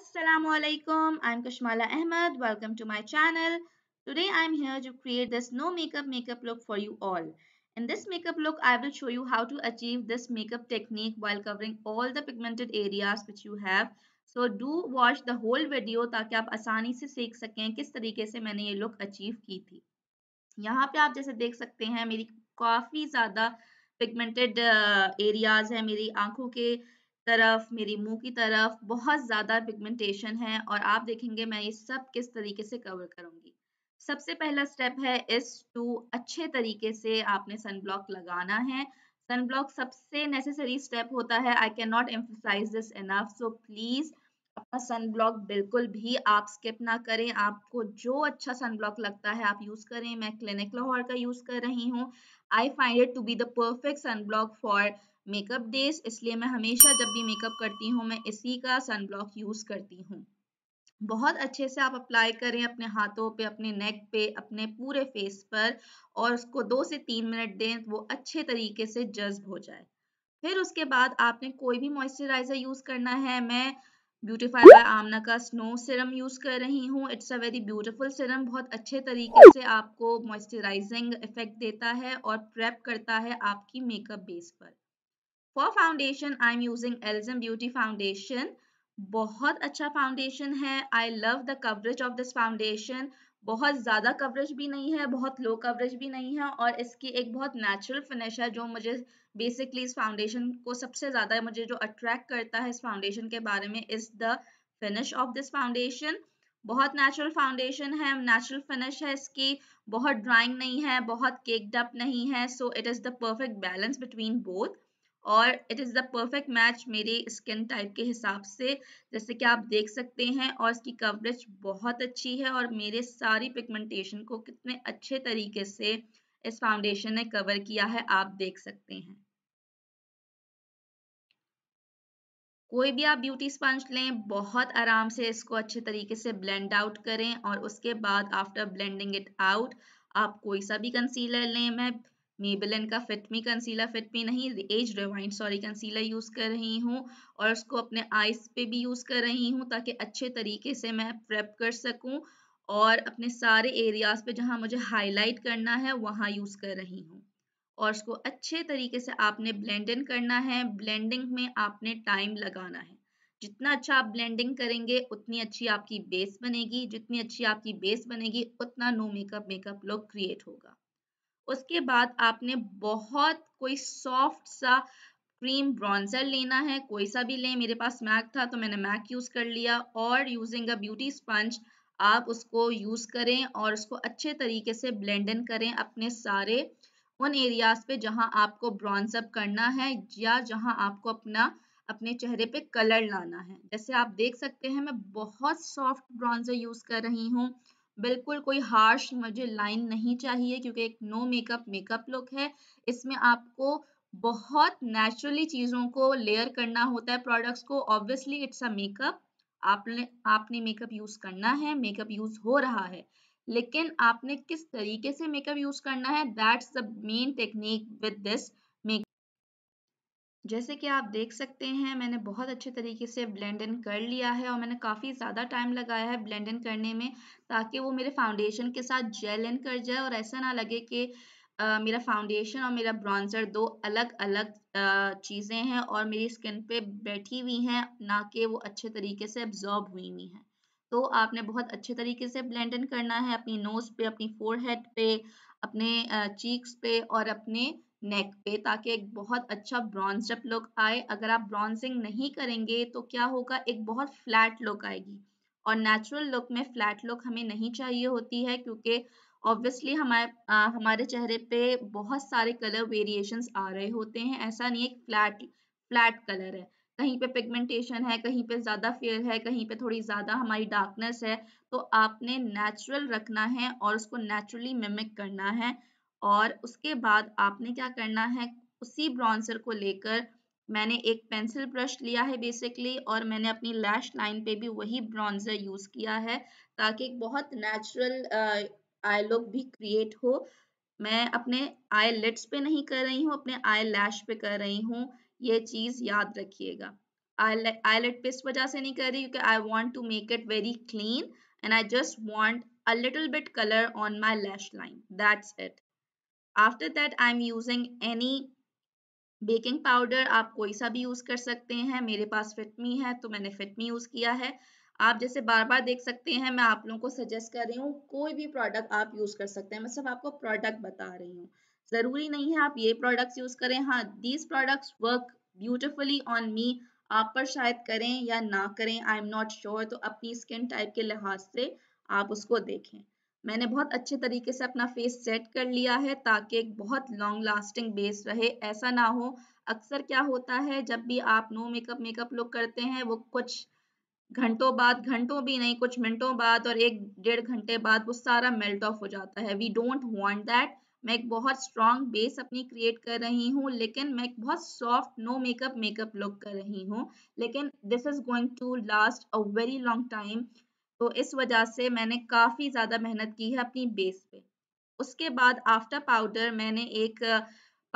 Assalamu Assalamualaikum. I'm Kashmala Ahmed. Welcome to my channel. Today I'm here to create this no makeup makeup look for you all. In this makeup look, I will show you how to achieve this makeup technique while covering all the pigmented areas which you have. So do watch the whole video ताकि आप आसानी से सीख सकें किस तरीके से मैंने ये look achieve की थी यहाँ पे आप जैसे देख सकते हैं मेरी काफ़ी ज़्यादा पिगमेंटेड areas हैं मेरी आंखों के तरफ मेरी मुंह की तरफ बहुत ज़्यादा पिगमेंटेशन है और आप देखेंगे मैं ये सब किस तरीके से कवर करूंगी सबसे पहला स्टेप है इस टू अच्छे तरीके से आपने सनब्लॉक लगाना है सनब्लॉक सबसे नेसेसरी स्टेप होता है I can not emphasise this enough so please अपना सनब्लॉक बिल्कुल भी आप स्किप ना करें आपको जो अच्छा सनब्लॉक लगता है आप यूज़ करें मैं क्लिनिक लाहौर का यूज़ कर रही हूँ I find it to be the perfect sunblock for makeup days इसलिए मैं हमेशा जब भी मेकअप करती हूँ मैं इसी का सनब्लॉक यूज़ करती हूँ बहुत अच्छे से आप अप्लाई करें अपने हाथों पे अपने नेक पे अपने पूरे फेस पर और उसको दो से तीन मिनट दें वो अच्छे तरीके से जज्ब हो जाए फिर उसके बाद आपने कोई भी मॉइस्चराइजर यूज़ करना है मैं ब्यूटीफाई बाय आमना का स्नो सिरम यूज़ कर रही हूँ it's a very beautiful serum बहुत अच्छे तरीके से आपको मॉइस्चराइजिंग इफेक्ट देता है और प्रेप करता है आपकी मेकअप बेस पर for foundation I am using एल्जम ब्यूटी फाउंडेशन बहुत अच्छा फाउंडेशन है I love the coverage of this foundation बहुत ज़्यादा कवरेज भी नहीं है बहुत लो कवरेज भी नहीं है और इसकी एक बहुत नेचुरल फिनिश है जो मुझे बेसिकली इस फाउंडेशन को सबसे ज़्यादा मुझे जो अट्रैक्ट करता है इस फाउंडेशन के बारे में is the finish of this foundation बहुत नेचुरल फाउंडेशन है नेचुरल फिनिश है इसकी बहुत ड्राइंग नहीं है बहुत केकडअप नहीं है so it is the perfect balance between both और it is the perfect match मेरे स्किन टाइप के हिसाब से जैसे कि आप देख सकते हैं और इसकी कवरेज बहुत अच्छी है और मेरे सारी पिगमेंटेशन को कितने अच्छे तरीके से इस फाउंडेशन ने कवर किया है आप देख सकते हैं कोई भी आप ब्यूटी स्पंज लें बहुत आराम से इसको अच्छे तरीके से ब्लेंड आउट करें और उसके बाद आफ्टर ब्लेंडिंग इट आउट आप कोई सा भी कंसीलर लें मैं मेबलन का फिटमी कंसीला फिटमी नहीं age rewind sorry concealer use कर रही हूँ और उसको अपने आईज पे भी यूज़ कर रही हूँ ताकि अच्छे तरीके से मैं प्रेप कर सकूँ और अपने सारे एरियाज पे जहाँ मुझे हाईलाइट करना है वहाँ यूज़ कर रही हूँ और उसको अच्छे तरीके से आपने ब्लेंडिंग करना है ब्लेंडिंग में आपने टाइम लगाना है जितना अच्छा आप ब्लेंडिंग करेंगे उतनी अच्छी आपकी बेस बनेगी जितनी अच्छी आपकी बेस बनेगी उतना no makeup makeup look create होगा उसके बाद आपने बहुत कोई सॉफ्ट सा क्रीम ब्रॉन्जर लेना है कोई सा भी लें मेरे पास मैक था तो मैंने मैक यूज़ कर लिया और यूजिंग अ ब्यूटी स्पंज आप उसको यूज़ करें और उसको अच्छे तरीके से ब्लेंड इन करें अपने सारे उन एरियाज पे जहाँ आपको ब्रॉन्ज अप करना है या जहाँ आपको अपना अपने चेहरे पे कलर लाना है जैसे आप देख सकते हैं मैं बहुत सॉफ्ट ब्रॉन्जर यूज़ कर रही हूँ बिल्कुल कोई हार्श मुझे लाइन नहीं चाहिए क्योंकि एक नो मेकअप मेकअप लुक है इसमें आपको बहुत नेचुरली चीज़ों को लेयर करना होता है प्रोडक्ट्स को ऑब्वियसली इट्स अ मेकअप आपने आपने मेकअप यूज़ करना है मेकअप यूज़ हो रहा है लेकिन आपने किस तरीके से मेकअप यूज़ करना है that's the main technique with this जैसे कि आप देख सकते हैं मैंने बहुत अच्छे तरीके से ब्लेंड इन कर लिया है और मैंने काफ़ी ज़्यादा टाइम लगाया है ब्लेंड इन करने में ताकि वो मेरे फाउंडेशन के साथ जेल इन कर जाए और ऐसा ना लगे कि मेरा फाउंडेशन और मेरा ब्रॉन्जर दो अलग अलग चीज़ें हैं और मेरी स्किन पे बैठी हुई हैं ना कि वो अच्छे तरीके से एब्जॉर्ब हुई हुई हैं तो आपने बहुत अच्छे तरीके से ब्लेंड इन करना है अपनी नोज पे अपनी फोरहेड पे अपने चीक्स पे और अपने नेक पे ताकि एक बहुत अच्छा ब्रॉन्जअप लुक आए अगर आप ब्रॉन्सिंग नहीं करेंगे तो क्या होगा एक बहुत फ्लैट लुक आएगी और नेचुरल लुक में फ्लैट लुक हमें नहीं चाहिए होती है क्योंकि ऑब्वियसली हमारे आ, हमारे चेहरे पे बहुत सारे कलर वेरिएशंस आ रहे होते हैं ऐसा नहीं एक फ्लैट फ्लैट कलर है कहीं पे पिगमेंटेशन है कहीं पे ज़्यादा फेयर है कहीं पे थोड़ी ज़्यादा हमारी डार्कनेस है तो आपने नेचुरल रखना है और उसको नेचुरली मिमिक करना है और उसके बाद आपने क्या करना है उसी ब्रॉन्सर को लेकर मैंने एक पेंसिल ब्रश लिया है बेसिकली और मैंने अपनी लैश लाइन पे भी वही ब्रॉन्जर यूज किया है ताकि एक बहुत नेचुरल आई लुक भी क्रिएट हो मैं अपने आई लिट्स पे नहीं कर रही हूँ अपने आई लैश पे कर रही हूँ ये चीज याद रखिएगा आई लिट पे इस वजह से नहीं कर रही क्योंकि I want to make it very clean and I just want a little bit colour on my lash line that's it after that I am using any baking powder आप कोई सा भी यूज कर सकते हैं मेरे पास फिटमी है तो मैंने फिटमी यूज किया है आप जैसे बार बार देख सकते हैं मैं आप लोगों को सजेस्ट कर रही हूँ कोई भी प्रोडक्ट आप यूज कर सकते हैं मैं सिर्फ आपको प्रोडक्ट बता रही हूँ जरूरी नहीं है आप ये प्रोडक्ट्स यूज करें हाँ these products work beautifully on me आप पर शायद करें या ना करें आई एम नॉट श्योर तो अपनी स्किन टाइप के लिहाज से आप उसको देखें मैंने बहुत अच्छे तरीके से अपना फेस सेट कर लिया है ताकि एक बहुत लॉन्ग लास्टिंग बेस रहे ऐसा ना हो अक्सर क्या होता है जब भी आप नो मेकअप मेकअप लुक करते हैं वो कुछ घंटों बाद घंटों भी नहीं कुछ मिनटों बाद और एक डेढ़ घंटे बाद वो सारा मेल्ट ऑफ हो जाता है वी डोंट वॉन्ट दैट मैं एक बहुत स्ट्रॉन्ग बेस अपनी क्रिएट कर रही हूँ लेकिन मैं एक बहुत soft no makeup makeup look कर रही हूँ लेकिन this is going to last a very long time तो इस वजह से मैंने काफ़ी ज़्यादा मेहनत की है अपनी बेस पे उसके बाद आफ्टर पाउडर मैंने एक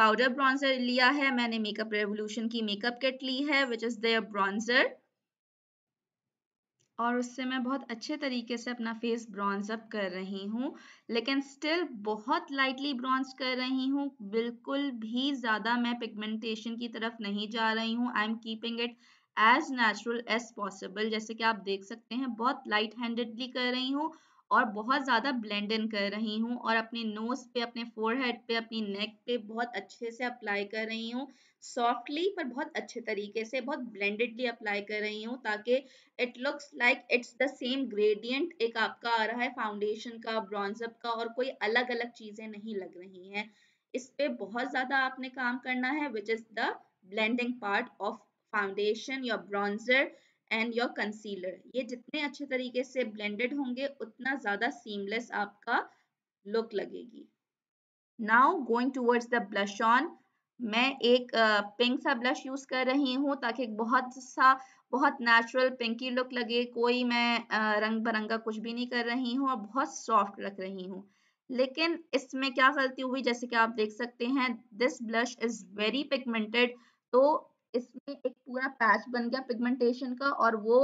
पाउडर ब्रॉन्जर लिया है मैंने मेकअप रेवोल्यूशन की मेकअप किट ली है विच इज़ देयर ब्रॉन्जर और उससे मैं बहुत अच्छे तरीके से अपना फेस ब्रॉन्ज अप कर रही हूँ लेकिन स्टिल बहुत लाइटली ब्रॉन्ज कर रही हूँ बिल्कुल भी ज़्यादा मैं पिगमेंटेशन की तरफ नहीं जा रही हूँ I am keeping it as natural as possible जैसे कि आप देख सकते हैं बहुत लाइट हैंडेडली कर रही हूँ और बहुत ज़्यादा ब्लेंड इन कर रही हूँ और अपने नोज पे अपने फोरहेड पे अपनी नेक पे बहुत अच्छे से अप्लाई कर रही हूँ सॉफ्टली पर बहुत अच्छे तरीके से बहुत ब्लेंडेडली अप्लाई कर रही हूँ ताकि it looks like it's the same gradient एक आपका आ रहा है फाउंडेशन का ब्रॉन्जअप का और कोई अलग अलग चीज़ें नहीं लग रही हैं इस पर बहुत ज़्यादा आपने काम करना है which is the blending part of foundation your bronzer and your concealer ये जितने अच्छे तरीके से ब्लेंडेड होंगे उतना ज़्यादा सीमलेस आपका लुक लगेगी now going towards the blush on मैं एक पिंक सा ब्लश यूज़ कर रही हूँ ताकि बहुत सा बहुत नेचुरल पिंकी लुक लगे कोई मैं रंग बरंगा कुछ भी नहीं कर रही हूँ और बहुत सॉफ्ट रख रही हूँ लेकिन इसमें क्या गलती हुई जैसे कि आप देख सकते हैं this blush is very pigmented तो इसमें एक पूरा पैच बन गया पिगमेंटेशन का और वो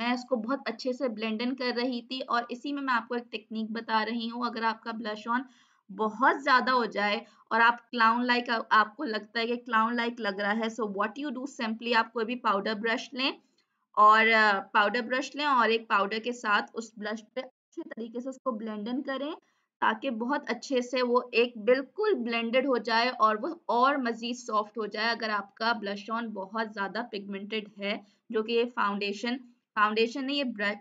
मैं इसको बहुत अच्छे से ब्लेंड इन कर रही थी और इसी में मैं आपको एक टेक्निक बता रही हूँ अगर आपका ब्लश ऑन बहुत ज्यादा हो जाए और आप क्लाउन लाइक आपको लगता है कि क्लाउन लाइक लग रहा है so what you do simply आप कोई भी पाउडर ब्रश लें और पाउडर ब्रश लें और एक पाउडर के साथ उस ब्लश पे अच्छे तरीके से उसको ब्लेंड इन करें ताकि बहुत अच्छे से वो एक बिल्कुल ब्लेंडेड हो जाए और वो और मज़ीद सॉफ्ट हो जाए अगर आपका ब्लश ऑन बहुत ज़्यादा पिगमेंटेड है जो कि ये फाउंडेशन फाउंडेशन नहीं ये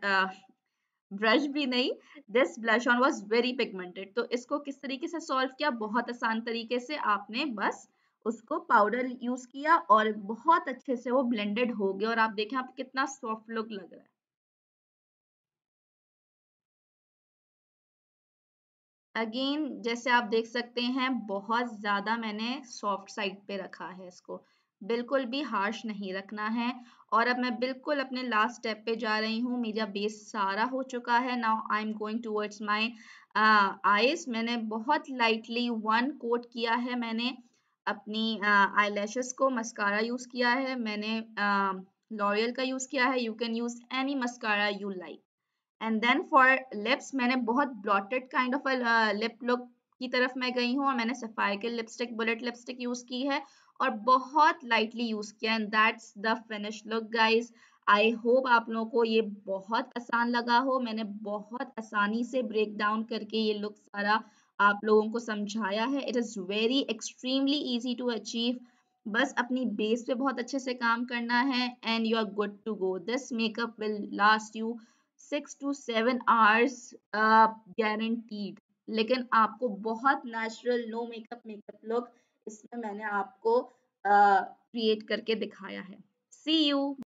ब्रश भी नहीं this blush on was very pigmented तो इसको किस तरीके से सॉल्व किया बहुत आसान तरीके से आपने बस उसको पाउडर यूज़ किया और बहुत अच्छे से वो ब्लेंडेड हो गया और आप देखें आप कितना सॉफ्ट लुक लग रहा है अगेन जैसे आप देख सकते हैं बहुत ज़्यादा मैंने सॉफ्ट साइड पे रखा है इसको बिल्कुल भी हार्श नहीं रखना है और अब मैं बिल्कुल अपने लास्ट स्टेप पे जा रही हूँ मेरा बेस सारा हो चुका है now I am going towards my eyes मैंने बहुत लाइटली वन कोट किया है मैंने अपनी आई uh, को मस्कारा यूज़ किया है मैंने लॉरियल uh, का यूज़ किया है you can use any mascara you like and then for lips मैंने बहुत blotted kind of lip look की तरफ मैं गई हूँ और मैंने सफाई के लिपस्टिक बुलेट लिपस्टिक यूज़ की है और बहुत लाइटली यूज़ किया and that's the finish look guys I hope आप लोगों को ये बहुत आसान लगा हो मैंने बहुत आसानी से ब्रेक डाउन करके ये लुक सारा आप लोगों को समझाया है it is very extremely easy to achieve बस अपनी बेस पे बहुत अच्छे से काम करना है and you are good to go this makeup will last you six to seven hours guaranteed uh, लेकिन आपको बहुत natural no makeup makeup look इसमें मैंने आपको क्रिएट uh, करके दिखाया है सी यू